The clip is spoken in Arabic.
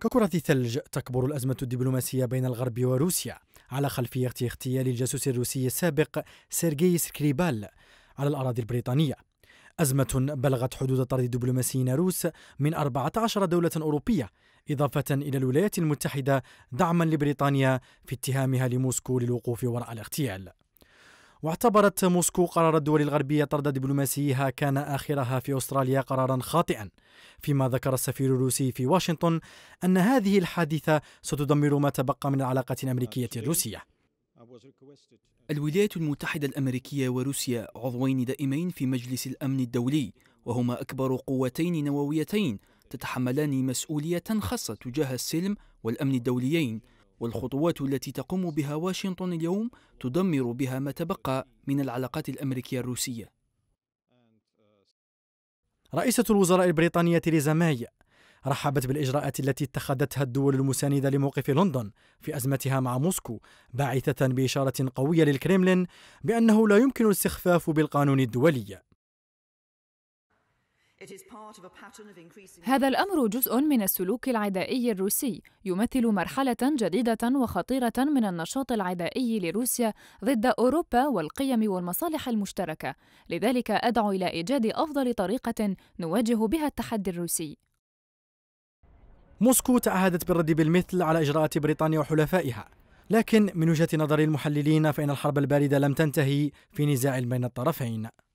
ككرة ثلج تكبر الأزمة الدبلوماسية بين الغرب وروسيا على خلفية اغتيال الجاسوس الروسي السابق سيرجي سكريبال على الأراضي البريطانية أزمة بلغت حدود طرد دبلوماسيين روس من 14 دولة أوروبية إضافة إلى الولايات المتحدة دعما لبريطانيا في اتهامها لموسكو للوقوف وراء الاغتيال واعتبرت موسكو قرار الدول الغربية طرد دبلوماسيها كان آخرها في أستراليا قرارا خاطئا فيما ذكر السفير الروسي في واشنطن أن هذه الحادثة ستدمر ما تبقى من العلاقات الأمريكية الروسية الولايات المتحدة الأمريكية وروسيا عضوين دائمين في مجلس الأمن الدولي وهما أكبر قوتين نوويتين تتحملان مسؤولية خاصة تجاه السلم والأمن الدوليين والخطوات التي تقوم بها واشنطن اليوم تدمر بها ما تبقى من العلاقات الأمريكية الروسية رئيسة الوزراء البريطانية تيريزا ماي رحبت بالإجراءات التي اتخذتها الدول المساندة لموقف لندن في أزمتها مع موسكو باعثة بإشارة قوية للكريملين بأنه لا يمكن الاستخفاف بالقانون الدولي هذا الامر جزء من السلوك العدائي الروسي يمثل مرحله جديده وخطيره من النشاط العدائي لروسيا ضد اوروبا والقيم والمصالح المشتركه لذلك ادعو الى ايجاد افضل طريقه نواجه بها التحدي الروسي موسكو تعهدت بالرد بالمثل على اجراءات بريطانيا وحلفائها لكن من وجهه نظر المحللين فان الحرب البارده لم تنتهي في نزاع بين الطرفين